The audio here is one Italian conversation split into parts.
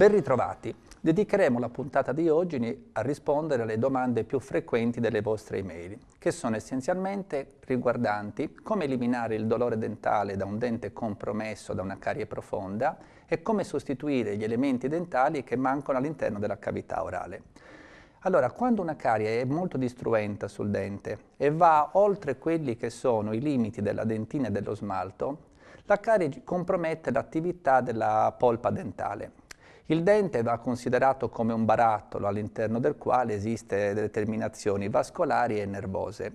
Ben ritrovati. Dedicheremo la puntata di oggi a rispondere alle domande più frequenti delle vostre email, che sono essenzialmente riguardanti come eliminare il dolore dentale da un dente compromesso da una carie profonda e come sostituire gli elementi dentali che mancano all'interno della cavità orale. Allora, quando una carie è molto distruente sul dente e va oltre quelli che sono i limiti della dentina e dello smalto, la carie compromette l'attività della polpa dentale il dente va considerato come un barattolo all'interno del quale esiste delle terminazioni vascolari e nervose.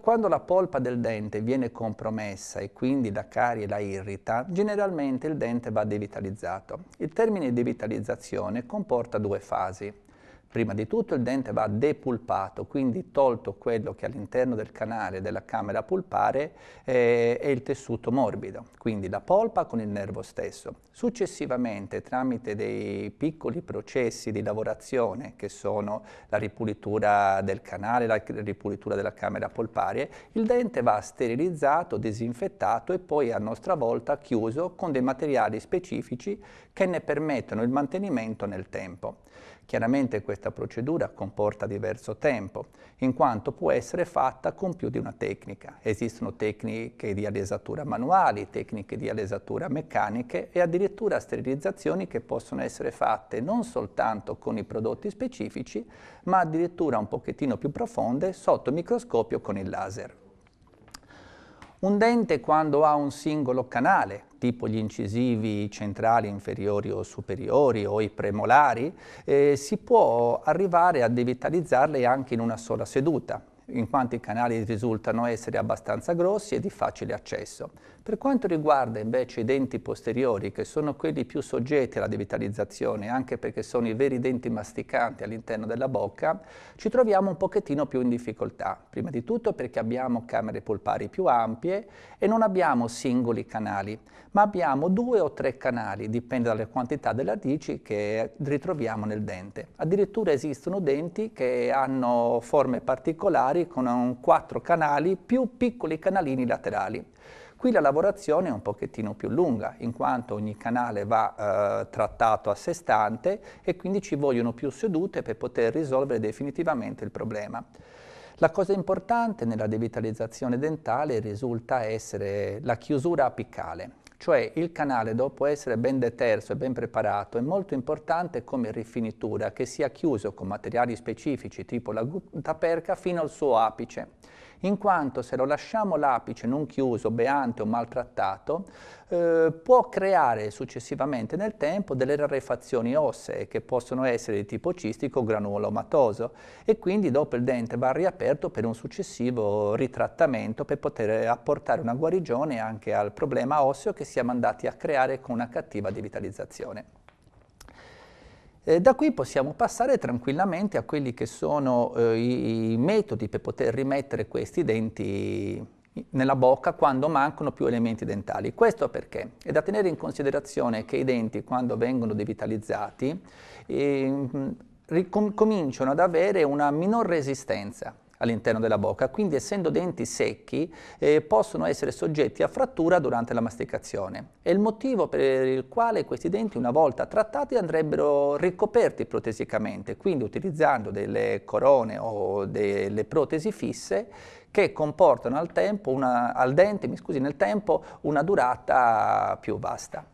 Quando la polpa del dente viene compromessa e quindi la carie la irrita, generalmente il dente va devitalizzato. Il termine devitalizzazione comporta due fasi. Prima di tutto il dente va depulpato, quindi tolto quello che all'interno del canale della camera pulpare eh, è il tessuto morbido, quindi la polpa con il nervo stesso. Successivamente, tramite dei piccoli processi di lavorazione, che sono la ripulitura del canale, la ripulitura della camera polpare, il dente va sterilizzato, disinfettato e poi a nostra volta chiuso con dei materiali specifici che ne permettono il mantenimento nel tempo. Chiaramente questa procedura comporta diverso tempo, in quanto può essere fatta con più di una tecnica. Esistono tecniche di alesatura manuali, tecniche di alesatura meccaniche e addirittura sterilizzazioni che possono essere fatte non soltanto con i prodotti specifici, ma addirittura un pochettino più profonde sotto microscopio con il laser. Un dente quando ha un singolo canale, tipo gli incisivi centrali, inferiori o superiori o i premolari, eh, si può arrivare a devitalizzarli anche in una sola seduta, in quanto i canali risultano essere abbastanza grossi e di facile accesso. Per quanto riguarda invece i denti posteriori, che sono quelli più soggetti alla devitalizzazione, anche perché sono i veri denti masticanti all'interno della bocca, ci troviamo un pochettino più in difficoltà. Prima di tutto perché abbiamo camere polpari più ampie e non abbiamo singoli canali, ma abbiamo due o tre canali, dipende dalle quantità della radici che ritroviamo nel dente. Addirittura esistono denti che hanno forme particolari con quattro canali più piccoli canalini laterali. Qui la lavorazione è un pochettino più lunga, in quanto ogni canale va eh, trattato a sé stante e quindi ci vogliono più sedute per poter risolvere definitivamente il problema. La cosa importante nella devitalizzazione dentale risulta essere la chiusura apicale, cioè il canale dopo essere ben deterso e ben preparato è molto importante come rifinitura che sia chiuso con materiali specifici tipo la gutta perca fino al suo apice in quanto se lo lasciamo l'apice non chiuso, beante o maltrattato, eh, può creare successivamente nel tempo delle rarefazioni ossee che possono essere di tipo cistico o granulomatoso e quindi dopo il dente va riaperto per un successivo ritrattamento per poter apportare una guarigione anche al problema osseo che siamo andati a creare con una cattiva devitalizzazione. Eh, da qui possiamo passare tranquillamente a quelli che sono eh, i, i metodi per poter rimettere questi denti nella bocca quando mancano più elementi dentali. Questo perché è da tenere in considerazione che i denti quando vengono devitalizzati eh, cominciano ad avere una minor resistenza all'interno della bocca, quindi essendo denti secchi eh, possono essere soggetti a frattura durante la masticazione. È il motivo per il quale questi denti una volta trattati andrebbero ricoperti protesicamente, quindi utilizzando delle corone o delle protesi fisse che comportano al, tempo una, al dente scusi, nel tempo una durata più vasta.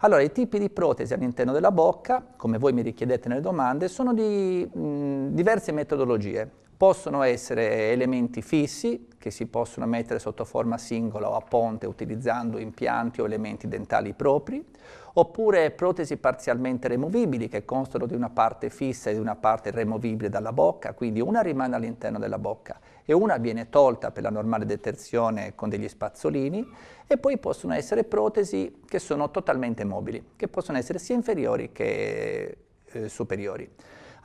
Allora, i tipi di protesi all'interno della bocca, come voi mi richiedete nelle domande, sono di mh, diverse metodologie. Possono essere elementi fissi che si possono mettere sotto forma singola o a ponte utilizzando impianti o elementi dentali propri, oppure protesi parzialmente removibili che constano di una parte fissa e di una parte removibile dalla bocca, quindi una rimane all'interno della bocca e una viene tolta per la normale detersione con degli spazzolini e poi possono essere protesi che sono totalmente mobili, che possono essere sia inferiori che eh, superiori.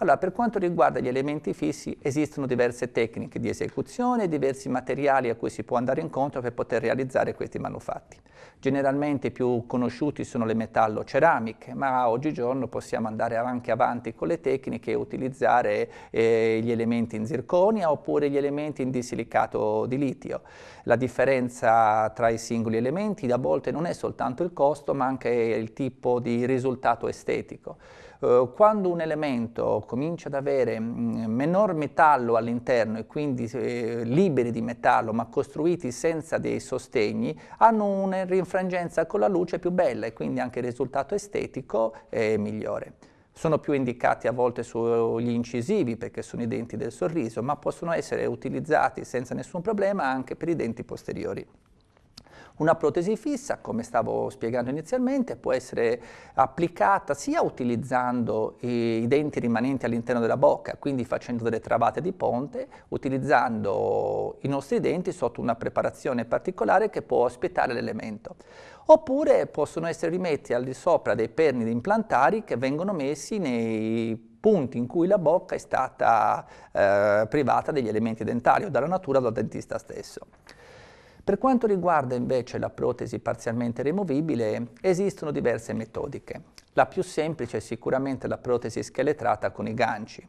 Allora, per quanto riguarda gli elementi fissi, esistono diverse tecniche di esecuzione e diversi materiali a cui si può andare incontro per poter realizzare questi manufatti. Generalmente i più conosciuti sono le metallo ceramiche, ma oggigiorno possiamo andare anche avanti con le tecniche e utilizzare eh, gli elementi in zirconia oppure gli elementi in disilicato di litio. La differenza tra i singoli elementi a volte non è soltanto il costo, ma anche il tipo di risultato estetico. Eh, quando un elemento comincia ad avere minor mm, metallo all'interno e quindi eh, liberi di metallo ma costruiti senza dei sostegni, hanno una rinfrangenza con la luce più bella e quindi anche il risultato estetico è migliore sono più indicati a volte sugli incisivi perché sono i denti del sorriso, ma possono essere utilizzati senza nessun problema anche per i denti posteriori. Una protesi fissa, come stavo spiegando inizialmente, può essere applicata sia utilizzando i denti rimanenti all'interno della bocca, quindi facendo delle travate di ponte, utilizzando i nostri denti sotto una preparazione particolare che può ospitare l'elemento. Oppure possono essere rimetti al di sopra dei pernidi implantari che vengono messi nei punti in cui la bocca è stata eh, privata degli elementi dentali o dalla natura o dal dentista stesso. Per quanto riguarda invece la protesi parzialmente removibile, esistono diverse metodiche. La più semplice è sicuramente la protesi scheletrata con i ganci.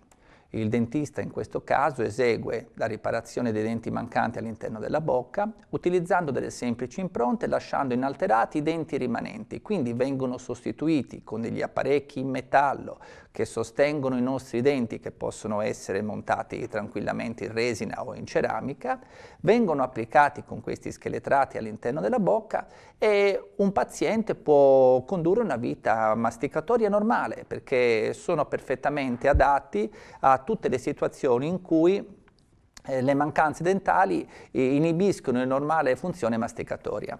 Il dentista in questo caso esegue la riparazione dei denti mancanti all'interno della bocca utilizzando delle semplici impronte lasciando inalterati i denti rimanenti, quindi vengono sostituiti con degli apparecchi in metallo che sostengono i nostri denti che possono essere montati tranquillamente in resina o in ceramica, vengono applicati con questi scheletrati all'interno della bocca e un paziente può condurre una vita masticatoria normale perché sono perfettamente adatti a tutte le situazioni in cui eh, le mancanze dentali inibiscono la normale funzione masticatoria.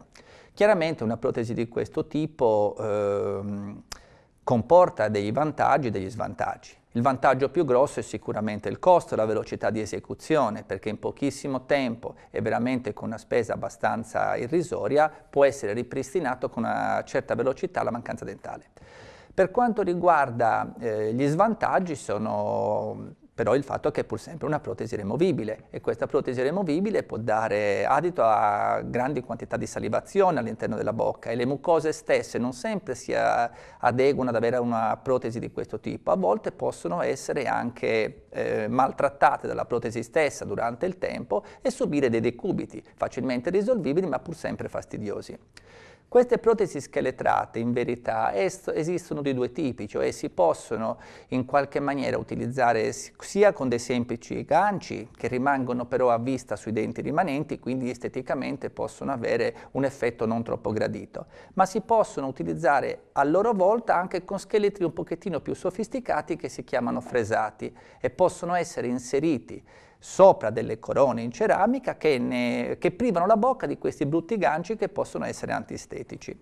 Chiaramente una protesi di questo tipo eh, comporta dei vantaggi e degli svantaggi. Il vantaggio più grosso è sicuramente il costo, la velocità di esecuzione, perché in pochissimo tempo e veramente con una spesa abbastanza irrisoria può essere ripristinato con una certa velocità la mancanza dentale. Per quanto riguarda eh, gli svantaggi sono però il fatto che è pur sempre una protesi removibile e questa protesi removibile può dare adito a grandi quantità di salivazione all'interno della bocca e le mucose stesse non sempre si eh, adeguano ad avere una protesi di questo tipo, a volte possono essere anche eh, maltrattate dalla protesi stessa durante il tempo e subire dei decubiti facilmente risolvibili ma pur sempre fastidiosi. Queste protesi scheletrate in verità esistono di due tipi, cioè si possono in qualche maniera utilizzare sia con dei semplici ganci che rimangono però a vista sui denti rimanenti, quindi esteticamente possono avere un effetto non troppo gradito, ma si possono utilizzare a loro volta anche con scheletri un pochettino più sofisticati che si chiamano fresati e possono essere inseriti sopra delle corone in ceramica che, ne, che privano la bocca di questi brutti ganci che possono essere antistetici.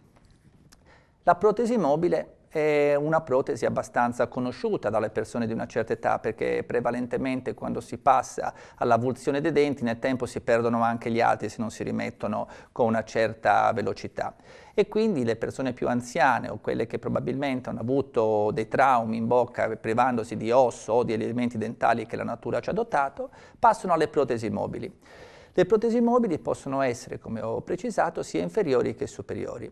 La protesi mobile è una protesi abbastanza conosciuta dalle persone di una certa età perché prevalentemente quando si passa all'avulsione dei denti nel tempo si perdono anche gli altri se non si rimettono con una certa velocità e quindi le persone più anziane o quelle che probabilmente hanno avuto dei traumi in bocca privandosi di osso o di elementi dentali che la natura ci ha dotato passano alle protesi mobili. Le protesi mobili possono essere, come ho precisato, sia inferiori che superiori.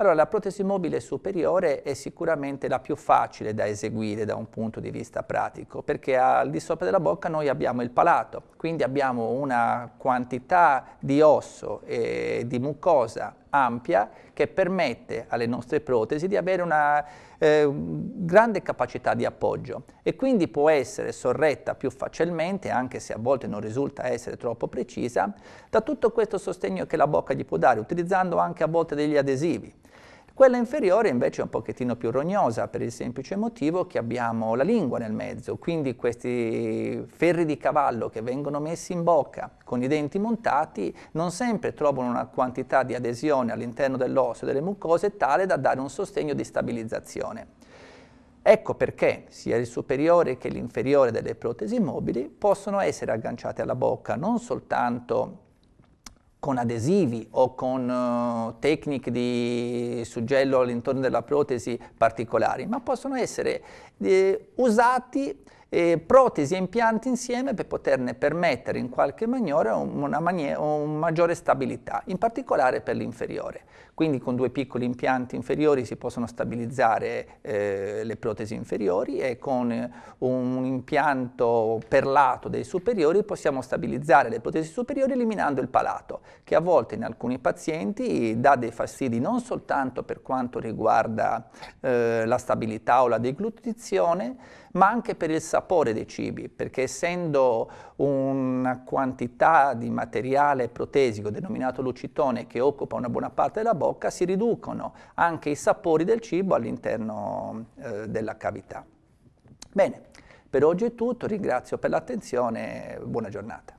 Allora la protesi mobile superiore è sicuramente la più facile da eseguire da un punto di vista pratico, perché al di sopra della bocca noi abbiamo il palato, quindi abbiamo una quantità di osso e di mucosa ampia che permette alle nostre protesi di avere una eh, grande capacità di appoggio e quindi può essere sorretta più facilmente, anche se a volte non risulta essere troppo precisa, da tutto questo sostegno che la bocca gli può dare, utilizzando anche a volte degli adesivi. Quella inferiore invece è un pochettino più rognosa per il semplice motivo che abbiamo la lingua nel mezzo, quindi questi ferri di cavallo che vengono messi in bocca con i denti montati non sempre trovano una quantità di adesione all'interno dell'osso e delle mucose tale da dare un sostegno di stabilizzazione. Ecco perché sia il superiore che l'inferiore delle protesi mobili possono essere agganciate alla bocca non soltanto con adesivi o con uh, tecniche di suggello all'interno della protesi particolari, ma possono essere eh, usati eh, protesi e impianti insieme per poterne permettere in qualche maniera una maniera, un maggiore stabilità, in particolare per l'inferiore. Quindi con due piccoli impianti inferiori si possono stabilizzare eh, le protesi inferiori e con un impianto perlato dei superiori possiamo stabilizzare le protesi superiori eliminando il palato, che a volte in alcuni pazienti dà dei fastidi non soltanto per quanto riguarda eh, la stabilità o la deglutizione, ma anche per il sapore dei cibi, perché essendo una quantità di materiale protesico denominato lucitone che occupa una buona parte della bocca, si riducono anche i sapori del cibo all'interno eh, della cavità. Bene, per oggi è tutto, ringrazio per l'attenzione, buona giornata.